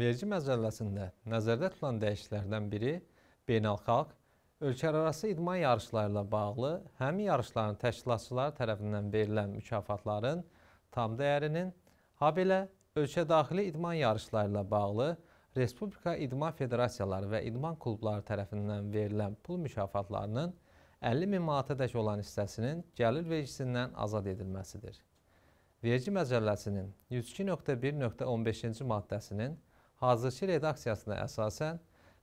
vergi məcəlləsində nəzərdə tutulan dəyişikliklərdən biri beynəlxalq, ölkələrarası idman yarışları ilə bağlı həmin yarışların təşkilatçıları tərəfindən verilən mükafatların tam dəyərinin, habelə ölkə daxili idman yarışları ilə bağlı Respublika İdman Federasiyaları və İdman klubları tərəfindən verilən pul mükafatlarının 50 min manata dək olan hissəsinin gəlir vergisindən azad edilməsidir. Vergi məcəlləsinin 102.1.15-ci maddəsinin hazırki redaksiyasına əsasən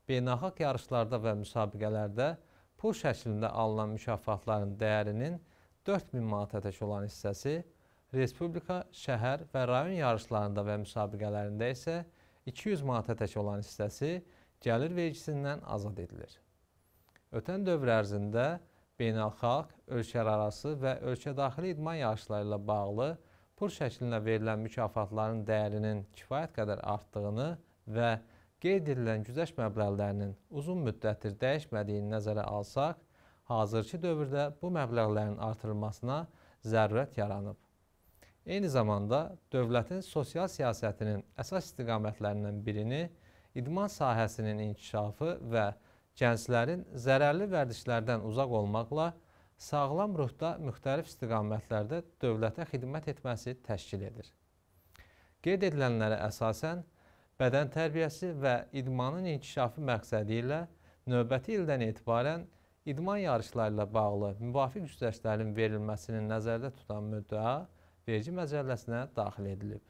beynəlxalq yarışlarda və müsabiqələrdə pul şəklində alınan mükafatların dəyərinin 4000 manata tək olan hissəsi respublika, şəhər və rayon yarışlarında və müsabiqələrində isə 200 manata tək olan hissəsi gəlir vergisindən azad edilir. Ötən dövr ərzində beynəlxalq, ölkələrarası və ölkədaxili idman yarışları ilə bağlı pul şəklində verilən mükafatların dəyərinin kifayət qədər artdığını və qeyd edilən güzəşt məbləğlərinin uzun müddətdir dəyişmədiyini nəzərə alsaq, hazırki dövrdə bu məbləğlərin artırılmasına zərurət yaranıb. Eyni zamanda dövlətin sosial siyasətinin əsas istiqamətlərindən birini idman sahəsinin inkişafı və gənclərin zərərli vərdişlərdən uzaq olmaqla sağlam ruhda müxtəlif istiqamətlərdə dövlətə xidmət etməsi təşkil edir. Qeyd edilənlərə əsasən, bədən tərbiyəsi və idmanın inkişafı məqsədi ilə növbəti ildən etibarən idman yarışları ilə bağlı müvafiq güzəştlərin verilməsini nəzərdə tutan müddəa vergi məcəlləsinə daxil edilib.